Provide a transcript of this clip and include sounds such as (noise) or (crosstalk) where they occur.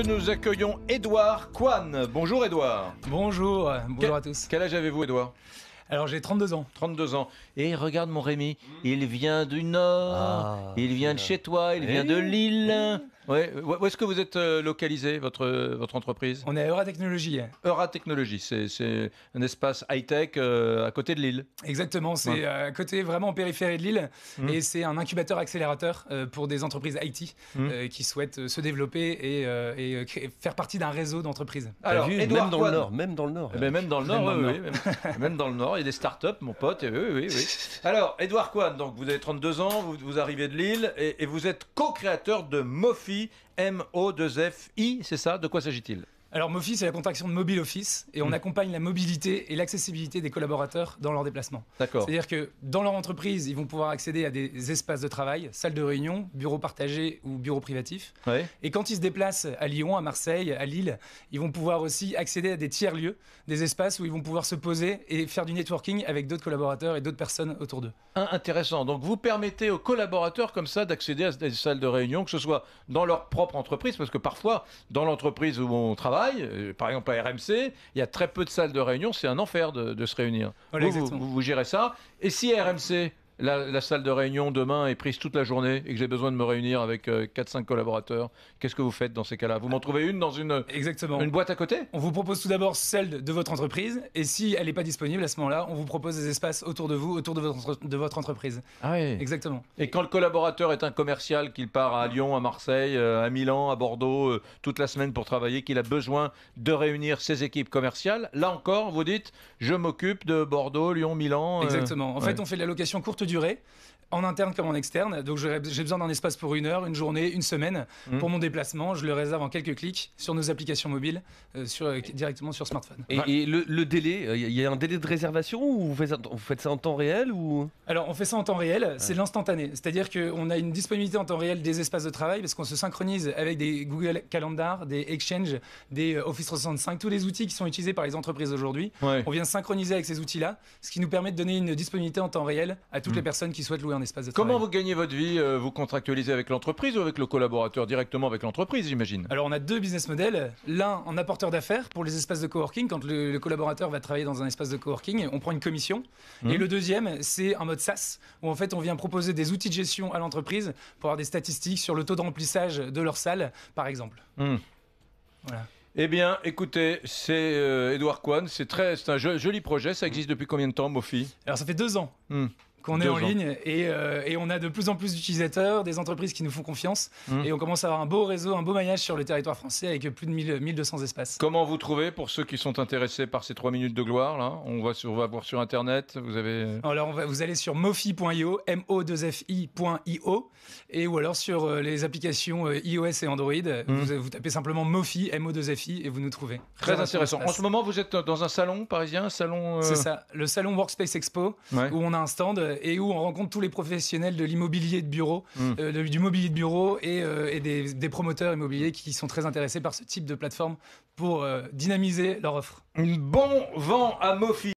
nous accueillons Edouard Quan. Bonjour Edouard. Bonjour, euh, bonjour à tous. Quel âge avez-vous Edouard alors j'ai 32 ans. 32 ans. Et regarde mon Rémi, il vient du Nord, ah, il vient de chez toi, il vient de eh Lille. Ouais. Où est-ce que vous êtes euh, localisé, votre, euh, votre entreprise On est à Eura Technologies. Eura Technologies, c'est un espace high-tech euh, à côté de Lille. Exactement, c'est à côté vraiment en périphérie de Lille. Mmh. Et c'est un incubateur accélérateur pour des entreprises IT mmh. qui souhaitent se développer et, et faire partie d'un réseau d'entreprises. Alors, eh ben, même dans le Nord, même dans le Nord. même dans le Nord, oui, même, dans le Nord, il y a des startups, mon pote. Eh oui, oui, oui. (laughs) Alors, Edouard Kwan, donc vous avez 32 ans, vous, vous arrivez de Lille et, et vous êtes co-créateur de Mofi mo M-O-2-F-I, c'est ça De quoi s'agit-il alors, Mofi, c'est la contraction de mobile office et on hmm. accompagne la mobilité et l'accessibilité des collaborateurs dans leurs déplacements. D'accord. C'est-à-dire que dans leur entreprise, ils vont pouvoir accéder à des espaces de travail, salles de réunion, bureaux partagés ou bureaux privatifs. Et quand ils se déplacent à Lyon, à Marseille, à Lille, ils vont pouvoir aussi accéder à des tiers-lieux, des espaces où ils vont pouvoir se poser et faire du networking avec d'autres collaborateurs et d'autres personnes autour d'eux. Hein, intéressant. Donc, vous permettez aux collaborateurs comme ça d'accéder à des salles de réunion, que ce soit dans leur propre entreprise, parce que parfois, dans l'entreprise où on travaille, euh, par exemple à RMC, il y a très peu de salles de réunion, c'est un enfer de, se réunir. vous, vous, vous, gérez ça. Et si RMC la, salle de réunion demain est prise toute la journée et que j'ai besoin de me réunir avec 4-5 euh, collaborateurs, qu'est-ce que vous faites dans ces cas-là Vous m'en trouvez une dans une, boîte à côté On vous propose tout d'abord celle de votre entreprise et si elle n'est pas disponible à ce moment-là, on vous propose des espaces autour de vous, autour de votre, entreprise. Ah Exactement. Et quand le collaborateur est un commercial, qu'il part à Lyon, à Marseille, euh, à Milan, à Bordeaux, euh, toute la semaine pour travailler, qu'il a besoin de réunir ses équipes commerciales, là encore, vous dites, je m'occupe de Bordeaux, Lyon, Milan. Exactement. En fait, on fait la location courte du durée en interne comme en externe. Donc j'ai besoin d'un espace pour une heure, une journée, une semaine mmh. pour mon déplacement. Je le réserve en quelques clics sur nos applications mobiles, euh, sur, euh, directement sur smartphone. Et, le, délai, il euh, y a un délai de réservation ou vous faites, ça en temps réel ou Alors on fait ça en temps réel, c'est l'instantané. C'est-à-dire qu'on a une disponibilité en temps réel des espaces de travail parce qu'on se synchronise avec des Google Calendar, des Exchange, des Office 365, tous les outils qui sont utilisés par les entreprises aujourd'hui. On vient synchroniser avec ces outils-là, ce qui nous permet de donner une disponibilité en temps réel à tous les mm. personnes qui souhaitent louer un espace de travail. Comment vous gagnez votre vie euh, Vous contractualisez avec l'entreprise ou avec le collaborateur directement avec l'entreprise, j'imagine Alors on a deux business models. L'un en apporteur d'affaires pour les espaces de coworking. Quand le, collaborateur va travailler dans un espace de coworking, on prend une commission. Et mm. le deuxième, c'est un mode SaaS où en fait on vient proposer des outils de gestion à l'entreprise pour avoir des statistiques sur le taux de remplissage de leur salle, par exemple. Mm. Voilà. Eh bien, écoutez, c'est Edouard euh, c'est très, un joli projet, ça existe depuis combien de temps, Mofi Alors, ça fait deux ans qu'on est en ligne et, euh, et, on a de plus en plus d'utilisateurs, des entreprises qui nous font confiance mmh. et on commence à avoir un beau réseau, un beau maillage sur le territoire français avec plus de 1200 espaces. Comment vous trouvez pour ceux qui sont intéressés par ces 3 minutes de gloire là on va, sur, on va voir sur internet, vous avez Alors on va, vous allez sur mofi.io, m o 2 f i.io et ou alors sur euh, les applications euh, iOS et Android, mmh. vous, vous, tapez simplement mofi, m o 2 f i et vous nous trouvez. Très, intéressant. En ce moment, vous êtes dans un salon parisien, salon C'est ça, le salon Workspace Expo où on a un stand euh, et où on rencontre tous les professionnels de l'immobilier de bureau, mm. euh, du mobilier de bureau et, euh, des, promoteurs immobiliers qui sont très intéressés par ce type de plateforme pour dynamiser leur offre. Bon vent à Mofi.